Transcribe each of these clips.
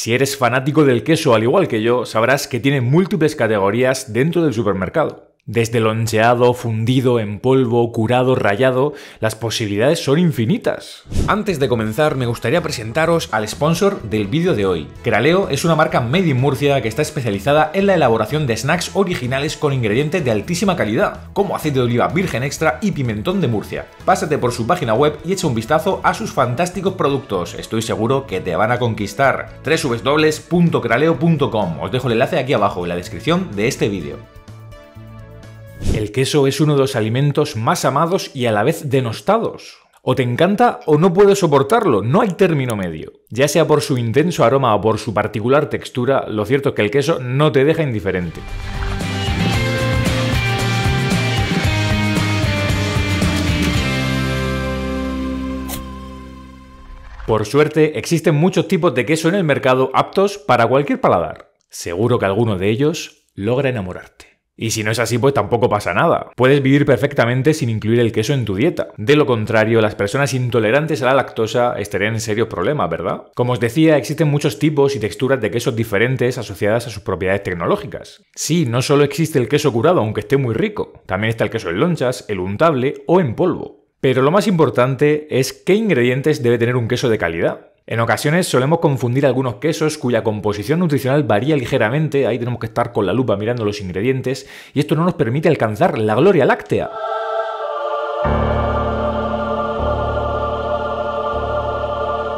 Si eres fanático del queso, al igual que yo, sabrás que tiene múltiples categorías dentro del supermercado. Desde loncheado, fundido, en polvo, curado, rayado, las posibilidades son infinitas. Antes de comenzar, me gustaría presentaros al sponsor del vídeo de hoy. Craleo es una marca made in Murcia que está especializada en la elaboración de snacks originales con ingredientes de altísima calidad, como aceite de oliva virgen extra y pimentón de Murcia. Pásate por su página web y echa un vistazo a sus fantásticos productos, estoy seguro que te van a conquistar. www.craleo.com, os dejo el enlace aquí abajo en la descripción de este vídeo. El queso es uno de los alimentos más amados y a la vez denostados. O te encanta o no puedes soportarlo, no hay término medio. Ya sea por su intenso aroma o por su particular textura, lo cierto es que el queso no te deja indiferente. Por suerte, existen muchos tipos de queso en el mercado aptos para cualquier paladar. Seguro que alguno de ellos logra enamorarte. Y si no es así, pues tampoco pasa nada. Puedes vivir perfectamente sin incluir el queso en tu dieta. De lo contrario, las personas intolerantes a la lactosa estarían en serio problema, ¿verdad? Como os decía, existen muchos tipos y texturas de quesos diferentes asociadas a sus propiedades tecnológicas. Sí, no solo existe el queso curado, aunque esté muy rico. También está el queso en lonchas, el untable o en polvo. Pero lo más importante es qué ingredientes debe tener un queso de calidad. En ocasiones solemos confundir algunos quesos cuya composición nutricional varía ligeramente, ahí tenemos que estar con la lupa mirando los ingredientes, y esto no nos permite alcanzar la gloria láctea.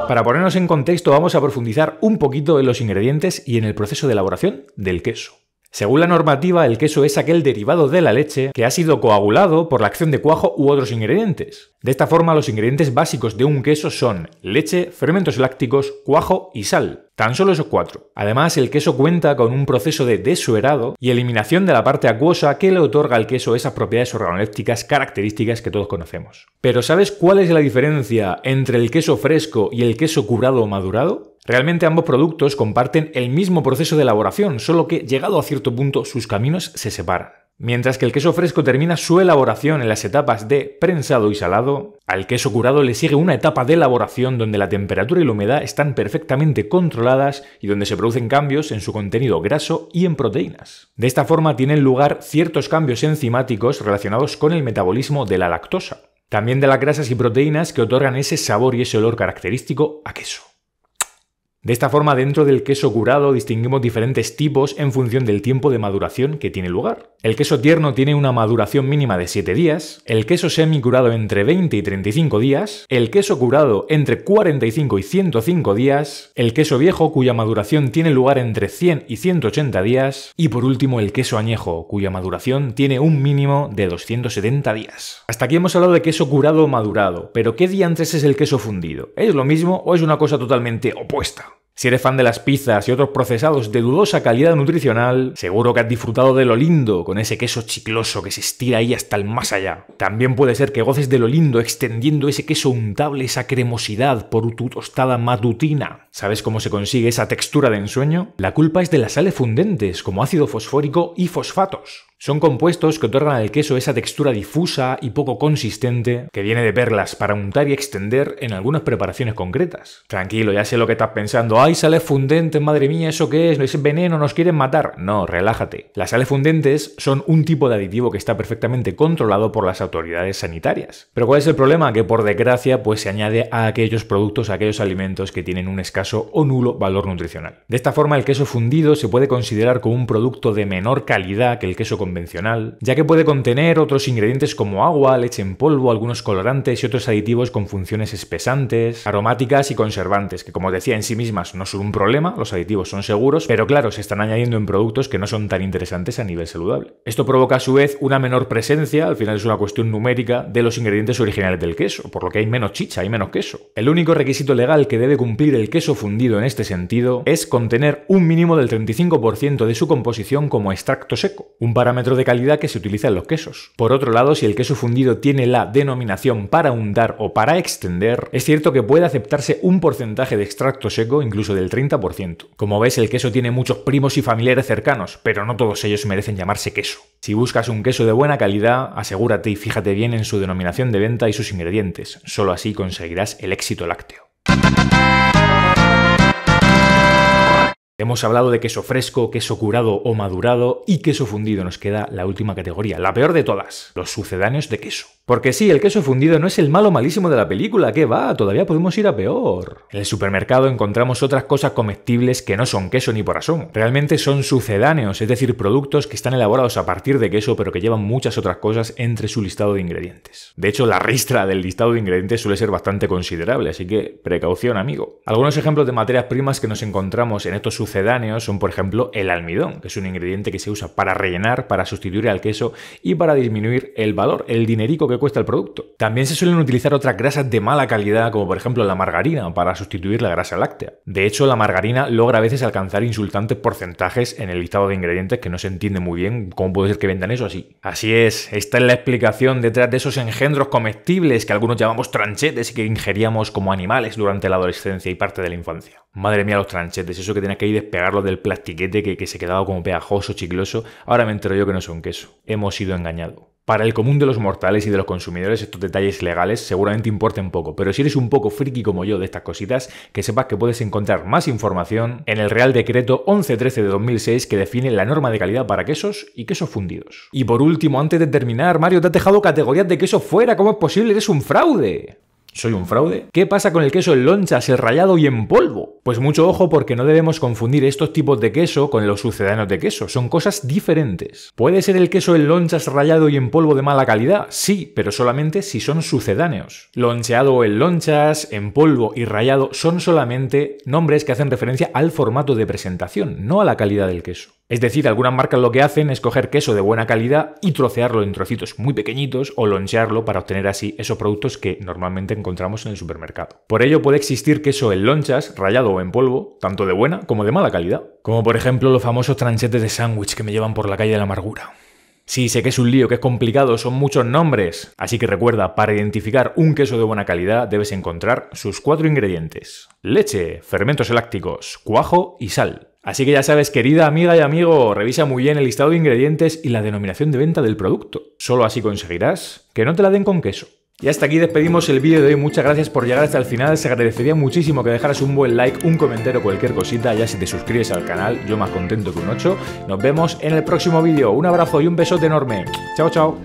Para ponernos en contexto vamos a profundizar un poquito en los ingredientes y en el proceso de elaboración del queso. Según la normativa, el queso es aquel derivado de la leche que ha sido coagulado por la acción de cuajo u otros ingredientes. De esta forma, los ingredientes básicos de un queso son leche, fermentos lácticos, cuajo y sal. Tan solo esos cuatro. Además, el queso cuenta con un proceso de desuerado y eliminación de la parte acuosa que le otorga al queso esas propiedades organolépticas características que todos conocemos. Pero ¿sabes cuál es la diferencia entre el queso fresco y el queso curado o madurado? Realmente ambos productos comparten el mismo proceso de elaboración, solo que llegado a cierto punto sus caminos se separan. Mientras que el queso fresco termina su elaboración en las etapas de prensado y salado, al queso curado le sigue una etapa de elaboración donde la temperatura y la humedad están perfectamente controladas y donde se producen cambios en su contenido graso y en proteínas. De esta forma tienen lugar ciertos cambios enzimáticos relacionados con el metabolismo de la lactosa, también de las grasas y proteínas que otorgan ese sabor y ese olor característico a queso. De esta forma, dentro del queso curado distinguimos diferentes tipos en función del tiempo de maduración que tiene lugar. El queso tierno tiene una maduración mínima de 7 días, el queso semi curado entre 20 y 35 días, el queso curado entre 45 y 105 días, el queso viejo cuya maduración tiene lugar entre 100 y 180 días y por último el queso añejo cuya maduración tiene un mínimo de 270 días. Hasta aquí hemos hablado de queso curado o madurado, pero ¿qué antes es el queso fundido? ¿Es lo mismo o es una cosa totalmente opuesta? Si eres fan de las pizzas y otros procesados de dudosa calidad nutricional, seguro que has disfrutado de lo lindo, con ese queso chicloso que se estira ahí hasta el más allá. También puede ser que goces de lo lindo extendiendo ese queso untable, esa cremosidad por tu tostada matutina. ¿Sabes cómo se consigue esa textura de ensueño? La culpa es de las sales fundentes, como ácido fosfórico y fosfatos. Son compuestos que otorgan al queso esa textura difusa y poco consistente que viene de perlas para untar y extender en algunas preparaciones concretas. Tranquilo, ya sé lo que estás pensando. ¡Ay, sales fundentes! ¡Madre mía, eso qué es! ¡Es veneno! ¡Nos quieren matar! No, relájate. Las sales fundentes son un tipo de aditivo que está perfectamente controlado por las autoridades sanitarias. Pero ¿cuál es el problema? Que por desgracia, pues se añade a aquellos productos, a aquellos alimentos que tienen un escaso o nulo valor nutricional. De esta forma, el queso fundido se puede considerar como un producto de menor calidad que el queso con convencional, ya que puede contener otros ingredientes como agua, leche en polvo, algunos colorantes y otros aditivos con funciones espesantes, aromáticas y conservantes, que como decía en sí mismas no son un problema, los aditivos son seguros, pero claro, se están añadiendo en productos que no son tan interesantes a nivel saludable. Esto provoca a su vez una menor presencia, al final es una cuestión numérica, de los ingredientes originales del queso, por lo que hay menos chicha, hay menos queso. El único requisito legal que debe cumplir el queso fundido en este sentido es contener un mínimo del 35% de su composición como extracto seco, un parámetro de calidad que se utiliza en los quesos. Por otro lado, si el queso fundido tiene la denominación para hundar o para extender, es cierto que puede aceptarse un porcentaje de extracto seco, incluso del 30%. Como ves, el queso tiene muchos primos y familiares cercanos, pero no todos ellos merecen llamarse queso. Si buscas un queso de buena calidad, asegúrate y fíjate bien en su denominación de venta y sus ingredientes. Solo así conseguirás el éxito lácteo. Hemos hablado de queso fresco, queso curado o madurado y queso fundido. Nos queda la última categoría, la peor de todas, los sucedáneos de queso. Porque sí, el queso fundido no es el malo malísimo de la película, ¿qué va, todavía podemos ir a peor. En el supermercado encontramos otras cosas comestibles que no son queso ni por asomo. Realmente son sucedáneos, es decir, productos que están elaborados a partir de queso pero que llevan muchas otras cosas entre su listado de ingredientes. De hecho, la ristra del listado de ingredientes suele ser bastante considerable, así que precaución, amigo. Algunos ejemplos de materias primas que nos encontramos en estos sucedáneos sucedáneos son, por ejemplo, el almidón, que es un ingrediente que se usa para rellenar, para sustituir al queso y para disminuir el valor, el dinerico que cuesta el producto. También se suelen utilizar otras grasas de mala calidad, como por ejemplo la margarina, para sustituir la grasa láctea. De hecho, la margarina logra a veces alcanzar insultantes porcentajes en el listado de ingredientes que no se entiende muy bien cómo puede ser que vendan eso así. Así es, esta es la explicación detrás de esos engendros comestibles que algunos llamamos tranchetes y que ingeríamos como animales durante la adolescencia y parte de la infancia. Madre mía, los tranchetes, eso que tenía que ir despegarlos del plastiquete que, se quedaba como pegajoso, chicloso. Ahora me entero yo que no son queso. Hemos sido engañados. Para el común de los mortales y de los consumidores estos detalles legales seguramente importen poco, pero si eres un poco friki como yo de estas cositas, que sepas que puedes encontrar más información en el Real Decreto 1113 de 2006 que define la norma de calidad para quesos y quesos fundidos. Y por último, antes de terminar, Mario te ha dejado categorías de queso fuera, ¿cómo es posible? Es un fraude. ¿Soy un fraude? ¿Qué pasa con el queso en lonchas, el rallado y en polvo? Pues mucho ojo porque no debemos confundir estos tipos de queso con los sucedáneos de queso, son cosas diferentes. ¿Puede ser el queso en lonchas, rallado y en polvo de mala calidad? Sí, pero solamente si son sucedáneos. Loncheado en lonchas, en polvo y rayado son solamente nombres que hacen referencia al formato de presentación, no a la calidad del queso. Es decir, algunas marcas lo que hacen es coger queso de buena calidad y trocearlo en trocitos muy pequeñitos o lonchearlo para obtener así esos productos que normalmente encontramos en el supermercado. Por ello puede existir queso en lonchas, rallado o en polvo, tanto de buena como de mala calidad. Como por ejemplo los famosos tranchetes de sándwich que me llevan por la calle de la amargura. Sí, sé que es un lío, que es complicado, son muchos nombres. Así que recuerda, para identificar un queso de buena calidad debes encontrar sus cuatro ingredientes. Leche, fermentos lácticos, cuajo y sal. Así que ya sabes, querida amiga y amigo, revisa muy bien el listado de ingredientes y la denominación de venta del producto. Solo así conseguirás que no te la den con queso. Y hasta aquí despedimos el vídeo de hoy. Muchas gracias por llegar hasta el final. Se agradecería muchísimo que dejaras un buen like, un comentario, cualquier cosita. Ya si te suscribes al canal, yo más contento que un 8. Nos vemos en el próximo vídeo. Un abrazo y un besote enorme. Chao, chao.